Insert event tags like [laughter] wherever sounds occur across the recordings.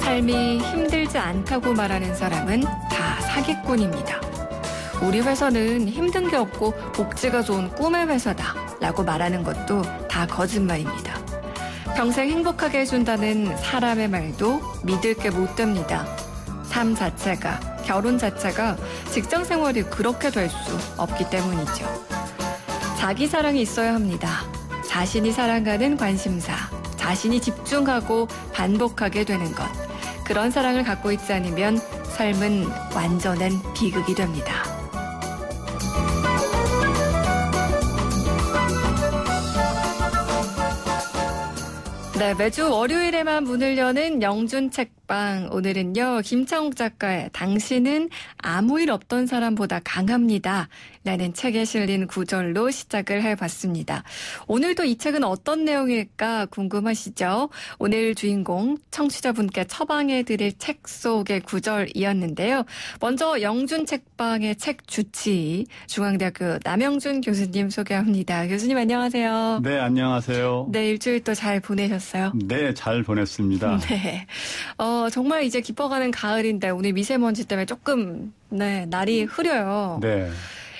삶이 힘들지 않다고 말하는 사람은 다 사기꾼입니다. 우리 회사는 힘든 게 없고 복지가 좋은 꿈의 회사다 라고 말하는 것도 다 거짓말입니다. 평생 행복하게 해준다는 사람의 말도 믿을 게 못 됩니다. 삶 자체가 결혼 자체가 직장 생활이 그렇게 될 수 없기 때문이죠. 자기 사랑이 있어야 합니다. 자신이 사랑하는 관심사, 자신이 집중하고 반복하게 되는 것. 그런 사랑을 갖고 있지 않으면 삶은 완전한 비극이 됩니다. 네, 매주 월요일에만 문을 여는 영준 책 팟빵 오늘은요 김창욱 작가의 당신은 아무 일 없던 사람보다 강합니다 라는 책에 실린 구절로 시작을 해봤습니다. 오늘도 이 책은 어떤 내용일까 궁금하시죠? 오늘 주인공 청취자분께 처방해드릴 책 속의 구절이었는데요. 먼저 영준 책방의 책 주치 중앙대학교 남영준 교수님 소개합니다. 교수님 안녕하세요. 네 안녕하세요. 네 일주일 또 잘 보내셨어요? 네 잘 보냈습니다. 네. 어, 어, 정말 이제 깊어가는 가을인데 오늘 미세먼지 때문에 조금 네, 날이 흐려요. 네.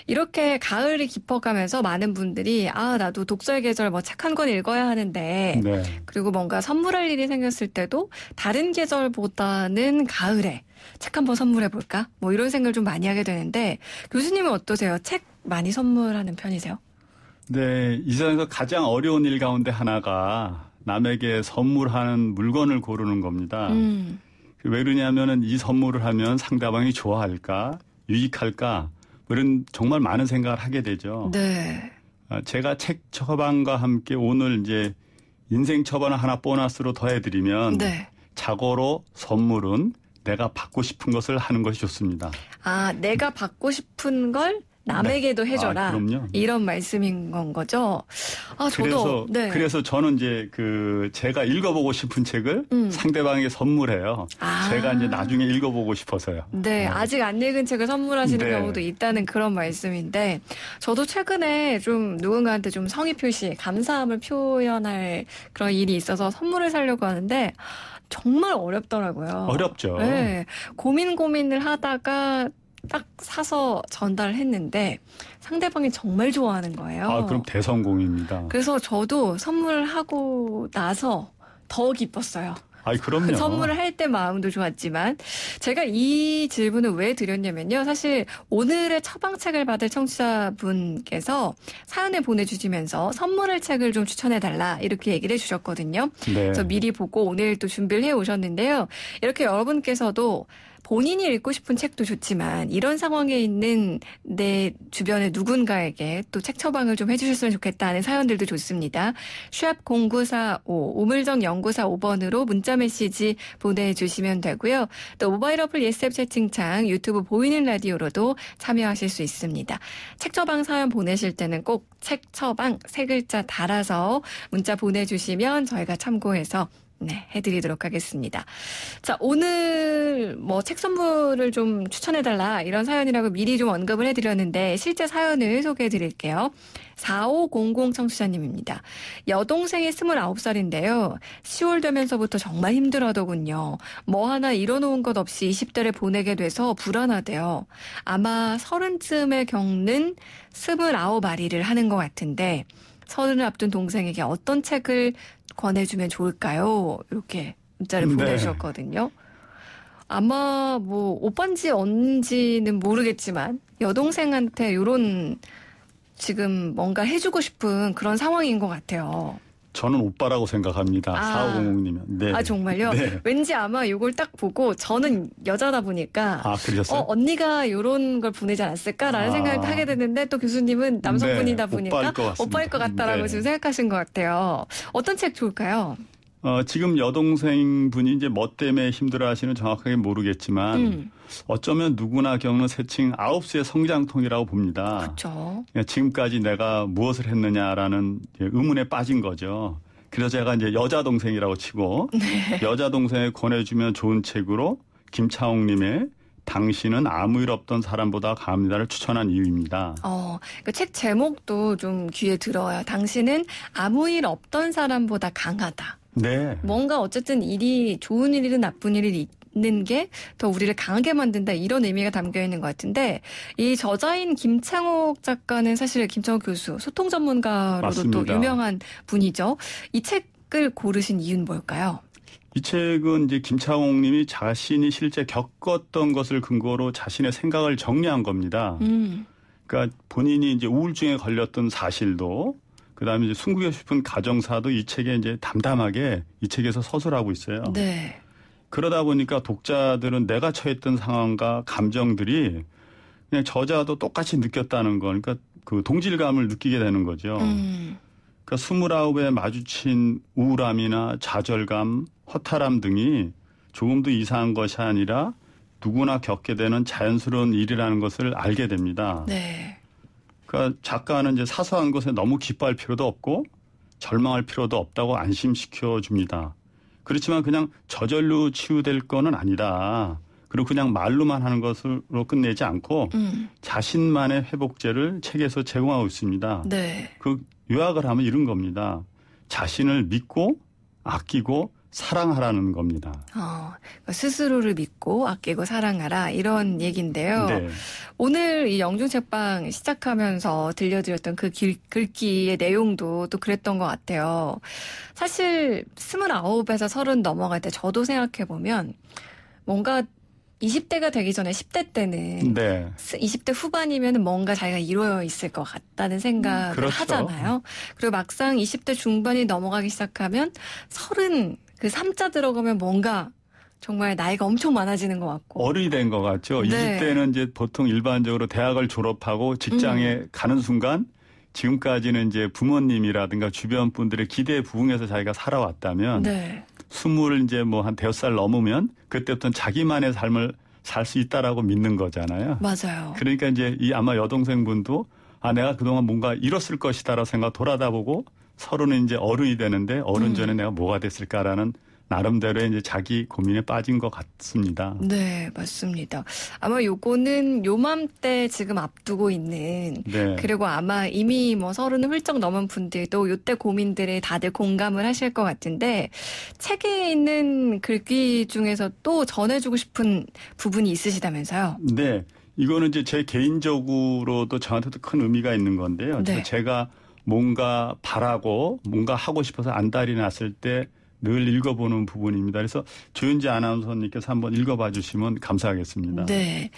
이렇게 가을이 깊어가면서 많은 분들이 아 나도 독서의 계절 뭐 착한 건 읽어야 하는데 네. 그리고 뭔가 선물할 일이 생겼을 때도 다른 계절보다는 가을에 책 한 번 선물해 볼까 뭐 이런 생각을 좀 많이 하게 되는데 교수님은 어떠세요? 책 많이 선물하는 편이세요? 네, 이 세상에서 가장 어려운 일 가운데 하나가 남에게 선물하는 물건을 고르는 겁니다. 음. 왜 그러냐면은 이 선물을 하면 상대방이 좋아할까, 유익할까 뭐 이런 정말 많은 생각을 하게 되죠. 네. 아, 제가 책 처방과 함께 오늘 이제 인생 처방을 하나 보너스로 더해드리면 네. 자고로 선물은 내가 받고 싶은 것을 하는 것이 좋습니다. 아, 내가 받고 싶은 걸 남에게도 네. 아, 해줘라. 아, 그럼요. 네. 이런 말씀인 건 거죠. 아, 그래서, 네. 그래서 저는 이제 그 제가 읽어보고 싶은 책을 음. 상대방에게 선물해요. 아. 제가 이제 나중에 읽어보고 싶어서요. 네, 아. 아직 안 읽은 책을 선물하시는 네. 경우도 있다는 그런 말씀인데 저도 최근에 좀 누군가한테 좀 성의 표시, 감사함을 표현할 그런 일이 있어서 선물을 사려고 하는데 정말 어렵더라고요. 어렵죠. 네, 고민 고민을 하다가 딱 사서 전달했는데 상대방이 정말 좋아하는 거예요. 아, 그럼 대성공입니다. 그래서 저도 선물을 하고 나서 더 기뻤어요. 아이, 그럼요. [laughs] 선물을 할 때 마음도 좋았지만 제가 이 질문을 왜 드렸냐면요. 사실 오늘의 처방책을 받을 청취자분께서 사연을 보내주시면서 선물할 책을 좀 추천해달라 이렇게 얘기를 해주셨거든요. 네. 그래서 미리 보고 오늘 또 준비를 해오셨는데요. 이렇게 여러분께서도 본인이 읽고 싶은 책도 좋지만 이런 상황에 있는 내 주변의 누군가에게 또 책 처방을 좀 해주셨으면 좋겠다는 사연들도 좋습니다. 샵 0945, 오물정 연구사 5번으로 문자 메시지 보내주시면 되고요. 또 모바일 어플 예스앱 채팅창, 유튜브 보이는 라디오로도 참여하실 수 있습니다. 책 처방 사연 보내실 때는 꼭 책 처방 세 글자 달아서 문자 보내주시면 저희가 참고해서 네, 해드리도록 하겠습니다. 자, 오늘 뭐 책 선물을 좀 추천해달라 이런 사연이라고 미리 좀 언급을 해드렸는데 실제 사연을 소개해드릴게요. 4500 청수자님입니다. 여동생이 29살인데요. 10월 되면서부터 정말 힘들어더군요. 뭐 하나 잃어놓은 것 없이 20대를 보내게 돼서 불안하대요. 아마 30쯤에 겪는 29마리를 하는 것 같은데 서른을 앞둔 동생에게 어떤 책을 권해주면 좋을까요? 이렇게 문자를 네. 보내주셨거든요. 아마 뭐 오빠인지 언지는 모르겠지만 여동생한테 이런 지금 뭔가 해주고 싶은 그런 상황인 것 같아요. 저는 오빠라고 생각합니다. 아. 4500님은. 네. 아, 정말요? 네. 왠지 아마 이걸 딱 보고 저는 여자다 보니까 아, 그러셨어요? 어, 언니가 이런 걸 보내지 않았을까라는 아. 생각을 하게 됐는데 또 교수님은 남성분이다 네, 보니까 오빠일 것, 같습니다. 오빠일 것 같다라고 음, 네. 지금 생각하신 것 같아요. 어떤 책 좋을까요? 어, 지금 여동생 분이 이제 뭐 때문에 힘들어 하시는 정확하게 모르겠지만 음. 어쩌면 누구나 겪는 세칭 아홉 수의 성장통이라고 봅니다. 그렇죠. 지금까지 내가 무엇을 했느냐라는 의문에 빠진 거죠. 그래서 제가 이제 여자 동생이라고 치고 네. 여자 동생에 권해주면 좋은 책으로 김차홍님의 당신은 아무 일 없던 사람보다 강감다를 추천한 이유입니다. 어, 그책 제목도 좀 귀에 들어요. 당신은 아무 일 없던 사람보다 강하다. 네. 뭔가 어쨌든 일이 좋은 일이든 나쁜 일이 있는 게 더 우리를 강하게 만든다 이런 의미가 담겨 있는 것 같은데 이 저자인 김창옥 작가는 사실 김창옥 교수 소통 전문가로도 맞습니다. 또 유명한 분이죠. 이 책을 고르신 이유는 뭘까요? 이 책은 이제 김창옥 님이 자신이 실제 겪었던 것을 근거로 자신의 생각을 정리한 겁니다. 음. 그러니까 본인이 이제 우울증에 걸렸던 사실도 그다음에 이제 숨기고 싶은 가정사도 이 책에 이제 담담하게 이 책에서 서술하고 있어요. 네. 그러다 보니까 독자들은 내가 처했던 상황과 감정들이 그냥 저자도 똑같이 느꼈다는 거. 그러니까 그 동질감을 느끼게 되는 거죠. 음. 그러니까 2 9에 마주친 우울함이나 좌절감, 허탈함 등이 조금도 이상한 것이 아니라 누구나 겪게 되는 자연스러운 일이라는 것을 알게 됩니다. 네. 그러니까 작가는 이제 사소한 것에 너무 기뻐할 필요도 없고 절망할 필요도 없다고 안심시켜 줍니다. 그렇지만 그냥 저절로 치유될 거는 아니다. 그리고 그냥 말로만 하는 것으로 끝내지 않고 음. 자신만의 회복제를 책에서 제공하고 있습니다. 네. 그 요약을 하면 이런 겁니다. 자신을 믿고 아끼고 사랑하라는 겁니다. 어, 그러니까 스스로를 믿고 아끼고 사랑하라 이런 얘기인데요. 네. 오늘 이 영중 책방 시작하면서 들려드렸던 그 길, 글귀의 내용도 또 그랬던 것 같아요. 사실 스물아홉에서 서른 넘어갈 때 저도 생각해 보면 뭔가 20대가 되기 전에 10대 때는 네. 20대 후반이면 뭔가 자기가 이루어져 있을 것 같다는 생각을 음, 그렇죠. 하잖아요. 그리고 막상 20대 중반이 넘어가기 시작하면 30그 3자 들어가면 뭔가 정말 나이가 엄청 많아지는 것 같고. 어른이 된 것 같죠. 네. 20대는 이제 보통 일반적으로 대학을 졸업하고 직장에 음. 가는 순간 지금까지는 이제 부모님이라든가 주변 분들의 기대에 부응해서 자기가 살아왔다면 네. 20을 이제 뭐 한 대여섯 살 넘으면 그때부터는 자기만의 삶을 살 수 있다라고 믿는 거잖아요. 맞아요. 그러니까 이제 이 아마 여동생분도 아 내가 그동안 뭔가 잃었을 것이다라고 생각 돌아다보고 서른은 이제 어른이 되는데 어른 음. 전에 음. 내가 뭐가 됐을까라는 나름대로의 이제 자기 고민에 빠진 것 같습니다. 네, 맞습니다. 아마 요거는 요맘때 지금 앞두고 있는 네. 그리고 아마 이미 뭐 서른을 훌쩍 넘은 분들도 요때 고민들에 다들 공감을 하실 것 같은데 책에 있는 글귀 중에서 또 전해주고 싶은 부분이 있으시다면서요? 네, 이거는 이제 제 개인적으로도 저한테도 큰 의미가 있는 건데요. 네. 제가 뭔가 바라고 뭔가 하고 싶어서 안달이 났을 때 늘 읽어보는 부분입니다. 그래서 조윤지 아나운서님께서 한번 읽어봐 주시면 감사하겠습니다. 네.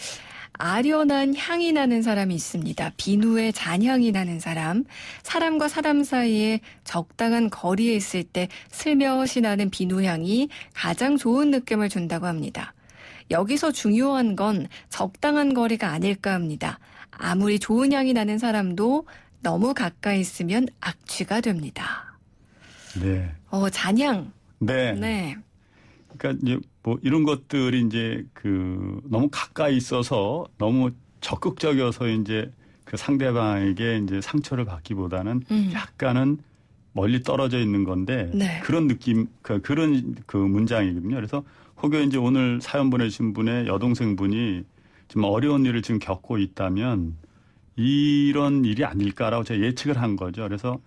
아련한 향이 나는 사람이 있습니다. 비누에 잔향이 나는 사람. 사람과 사람 사이에 적당한 거리에 있을 때 슬며시 나는 비누향이 가장 좋은 느낌을 준다고 합니다. 여기서 중요한 건 적당한 거리가 아닐까 합니다. 아무리 좋은 향이 나는 사람도 너무 가까이 있으면 악취가 됩니다. 네. 어, 잔향. 네. 네. 그러니까 이제 뭐 이런 것들이 이제 그 너무 가까이 있어서 너무 적극적이어서 이제 그 상대방에게 이제 상처를 받기보다는 음. 약간은 멀리 떨어져 있는 건데 네. 그런 느낌 그 그런 그 문장이거든요. 그래서 혹여 이제 오늘 사연 보내신 분의 여동생분이 좀 어려운 일을 지금 겪고 있다면 이런 일이 아닐까라고 제가 예측을 한 거죠. 그래서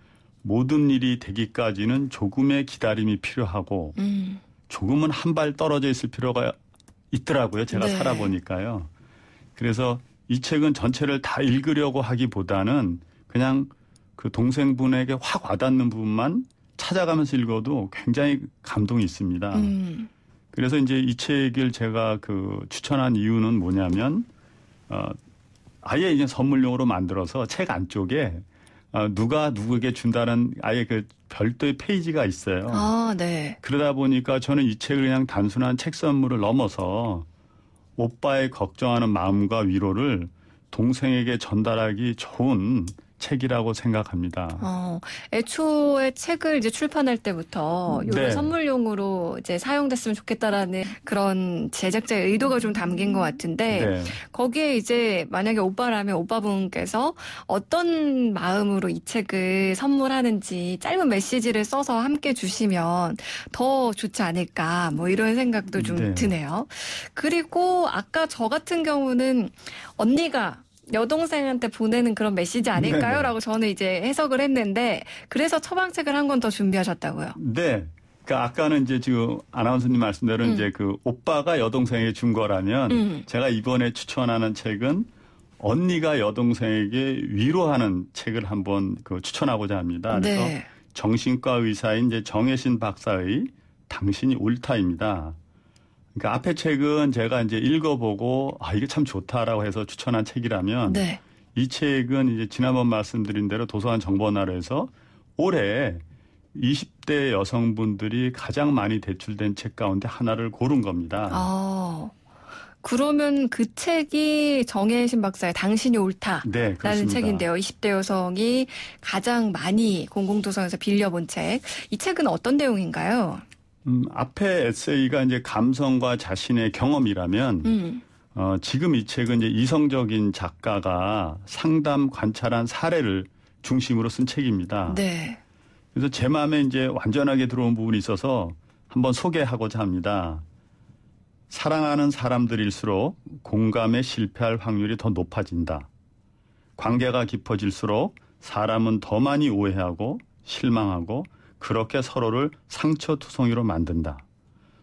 모든 일이 되기까지는 조금의 기다림이 필요하고 음. 조금은 한 발 떨어져 있을 필요가 있더라고요. 제가 네. 살아보니까요. 그래서 이 책은 전체를 다 읽으려고 하기보다는 그냥 그 동생분에게 확 와닿는 부분만 찾아가면서 읽어도 굉장히 감동이 있습니다. 음. 그래서 이제 이 책을 제가 그 추천한 이유는 뭐냐면 어, 아예 이제 선물용으로 만들어서 책 안쪽에 어, 누가 누구에게 준다는 아예 그 별도의 페이지가 있어요. 아, 네. 그러다 보니까 저는 이 책을 그냥 단순한 책 선물을 넘어서 오빠의 걱정하는 마음과 위로를 동생에게 전달하기 좋은 책이라고 생각합니다. 어, 애초에 책을 이제 출판할 때부터 요런 네. 선물용으로 이제 사용됐으면 좋겠다라는 그런 제작자의 의도가 좀 담긴 것 같은데 네. 거기에 이제 만약에 오빠라면 오빠분께서 어떤 마음으로 이 책을 선물하는지 짧은 메시지를 써서 함께 주시면 더 좋지 않을까 뭐 이런 생각도 좀 네. 드네요. 그리고 아까 저 같은 경우는 언니가 여동생한테 보내는 그런 메시지 아닐까요? 네, 네. 라고 저는 이제 해석을 했는데 그래서 처방책을 한 권 더 준비하셨다고요. 네. 그러니까 아까는 이제 지금 아나운서님 말씀대로 음. 이제 그 오빠가 여동생에게 준 거라면 음. 제가 이번에 추천하는 책은 언니가 여동생에게 위로하는 책을 한번 그 추천하고자 합니다. 그래서 네. 정신과 의사인 이제 정혜신 박사의 당신이 옳다입니다. 그러니까 앞에 책은 제가 이제 읽어보고 아 이게 참 좋다라고 해서 추천한 책이라면 네. 이 책은 이제 지난번 말씀드린 대로 도서관 정보나라에서 올해 20대 여성분들이 가장 많이 대출된 책 가운데 하나를 고른 겁니다. 아, 그러면 그 책이 정혜신 박사의 당신이 옳다라는 네, 책인데요. 20대 여성이 가장 많이 공공도서관에서 빌려본 책. 이 책은 어떤 내용인가요? 음, 앞에 에세이가 이제 감성과 자신의 경험이라면 음. 어, 지금 이 책은 이제 이성적인 작가가 상담 관찰한 사례를 중심으로 쓴 책입니다. 네. 그래서 제 마음에 이제 완전하게 들어온 부분이 있어서 한번 소개하고자 합니다. 사랑하는 사람들일수록 공감에 실패할 확률이 더 높아진다. 관계가 깊어질수록 사람은 더 많이 오해하고 실망하고 그렇게 서로를 상처투성이로 만든다.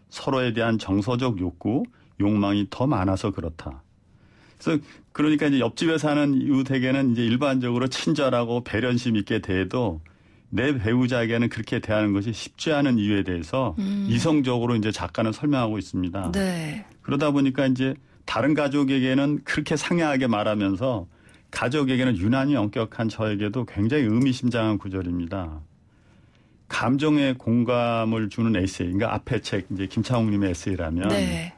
서로에 대한 정서적 욕구, 욕망이 더 많아서 그렇다. 그래서 그러니까 이제 옆집에 사는 이웃에게는 이제 일반적으로 친절하고 배려심 있게 대해도 내 배우자에게는 그렇게 대하는 것이 쉽지 않은 이유에 대해서 음. 이성적으로 이제 작가는 설명하고 있습니다. 네. 그러다 보니까 이제 다른 가족에게는 그렇게 상냥하게 말하면서 가족에게는 유난히 엄격한 저에게도 굉장히 의미심장한 구절입니다. 감정에 공감을 주는 에세이. 그러니까 앞에 책 이제 김창욱님의 에세이라면 네.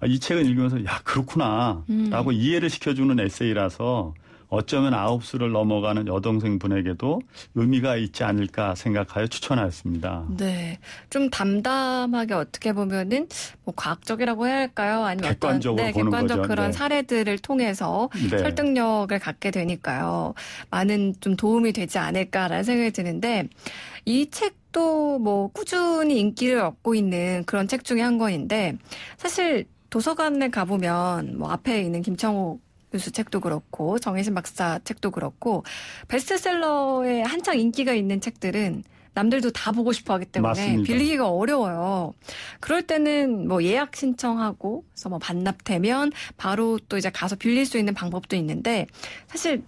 아, 이 책을 읽으면서 야 그렇구나라고 음. 이해를 시켜주는 에세이라서 어쩌면 아홉 수를 넘어가는 여동생 분에게도 의미가 있지 않을까 생각하여 추천하였습니다. 네, 좀 담담하게 어떻게 보면은 뭐 과학적이라고 해야 할까요? 아니면 객관적으로 어떤, 네, 객관적 거죠. 그런 네. 사례들을 통해서 네. 설득력을 갖게 되니까요. 많은 좀 도움이 되지 않을까라는 생각이 드는데 이 책. 또뭐 꾸준히 인기를 얻고 있는 그런 책 중에 한 권인데 사실 도서관에 가보면 뭐 앞에 있는 김창호 교수 책도 그렇고 정혜신 박사 책도 그렇고 베스트셀러에 한창 인기가 있는 책들은 남들도 다 보고 싶어 하기 때문에 맞습니다. 빌리기가 어려워요. 그럴 때는 뭐 예약 신청하고 그래서 뭐 반납되면 바로 또 이제 가서 빌릴 수 있는 방법도 있는데 사실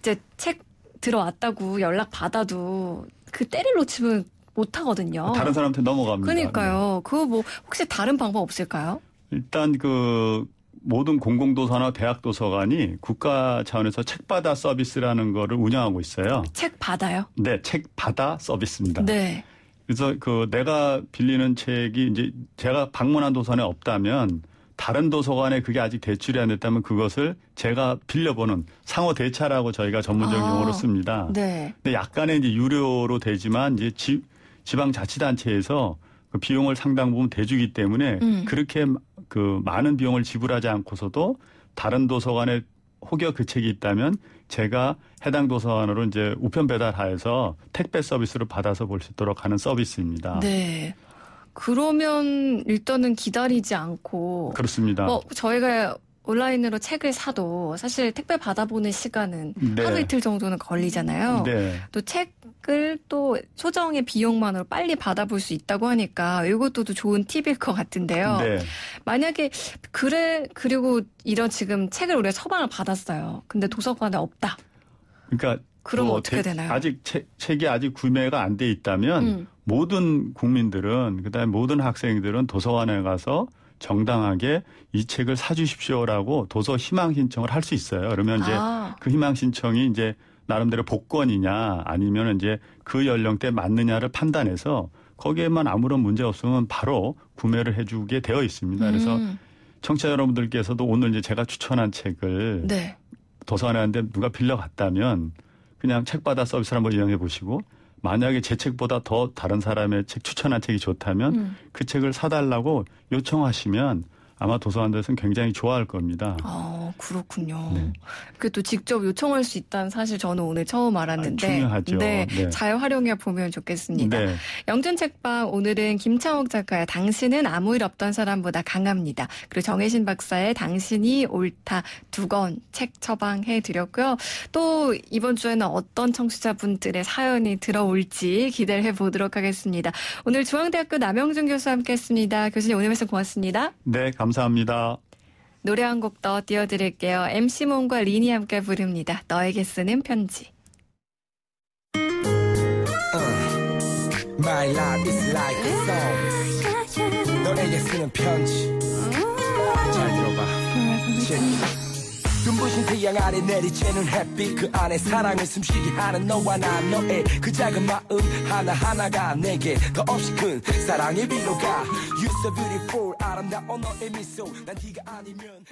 이제 책 들어왔다고 연락 받아도 그 때를 놓치면 못 하거든요. 다른 사람한테 넘어갑니다. 그러니까요. 네. 그뭐 혹시 다른 방법 없을까요? 일단 그 모든 공공도서나 대학도서관이 국가 차원에서 책받아 서비스라는 거를 운영하고 있어요. 책받아요? 네, 책받아 서비스입니다. 네. 그래서 그 내가 빌리는 책이 이제 제가 방문한 도서관에 없다면 다른 도서관에 그게 아직 대출이 안 됐다면 그것을 제가 빌려보는 상호 대차라고 저희가 전문적인 아, 용어로 씁니다. 네. 근데 약간의 이제 유료로 되지만 이제 지, 지방자치단체에서 그 비용을 상당 부분 대주기 때문에 음. 그렇게 그 많은 비용을 지불하지 않고서도 다른 도서관에 혹여 그 책이 있다면 제가 해당 도서관으로 이제 우편 배달하에서 택배 서비스를 받아서 볼 수 있도록 하는 서비스입니다. 네. 그러면 일단은 기다리지 않고 그렇습니다. 뭐 저희가 온라인으로 책을 사도 사실 택배 받아보는 시간은 네. 하루 이틀 정도는 걸리잖아요. 네. 또 책을 또 소정의 비용만으로 빨리 받아볼 수 있다고 하니까 이것도 좋은 팁일 것 같은데요. 네. 만약에 그래 그리고 이런 지금 책을 우리가 처방을 받았어요. 근데 도서관에 없다. 그러니까 그럼 뭐 어떻게 되나요? 아직 책, 책이 아직 구매가 안 돼 있다면 음. 모든 국민들은 그다음에 모든 학생들은 도서관에 가서 정당하게 이 책을 사주십시오라고 도서 희망 신청을 할 수 있어요. 그러면 이제 아. 그 희망 신청이 이제 나름대로 복권이냐 아니면 이제 그 연령대 맞느냐를 판단해서 거기에만 아무런 문제 없으면 바로 구매를 해주게 되어 있습니다. 그래서 음. 청취자 여러분들께서도 오늘 이제 제가 추천한 책을 네. 도서관에 왔는데 누가 빌려갔다면 그냥 책 받아 서비스를 한번 이용해 보시고 만약에 제 책보다 더 다른 사람의 책 추천한 책이 좋다면 음. 그 책을 사달라고 요청하시면 아마 도서관들에서는 굉장히 좋아할 겁니다. 아, 그렇군요. 네. 그또 직접 요청할 수 있다는 사실 저는 오늘 처음 알았는데. 아, 중요하죠. 네, 네, 잘 활용해 보면 좋겠습니다. 네. 영준 책방 오늘은 김창옥 작가의 당신은 아무 일 없던 사람보다 강합니다. 그리고 정혜신 박사의 당신이 옳다 두 권 책 처방해 드렸고요. 또 이번 주에는 어떤 청취자분들의 사연이 들어올지 기대를 해 보도록 하겠습니다. 오늘 중앙대학교 남영준 교수와 함께 했습니다. 교수님 오늘 말씀 고맙습니다. 네, 감사합니다. 감사합니다. 노래 한 곡 더 띄워드릴게요. MC 몬과 린이 함께 부릅니다. 너에게 쓰는 편지. Uh, my life is like a song. 너에게 쓰는 편지. 잘 들어봐. 눈부신 태양 아래 내리쬐는 햇빛 그 안에 사랑을 숨쉬게 하는 너와 나 너의 그 작은 마음 하나하나가 내게 더없이 큰 사랑의 비로가 So beautiful 아름다운 너의 미소 난 네가 아니면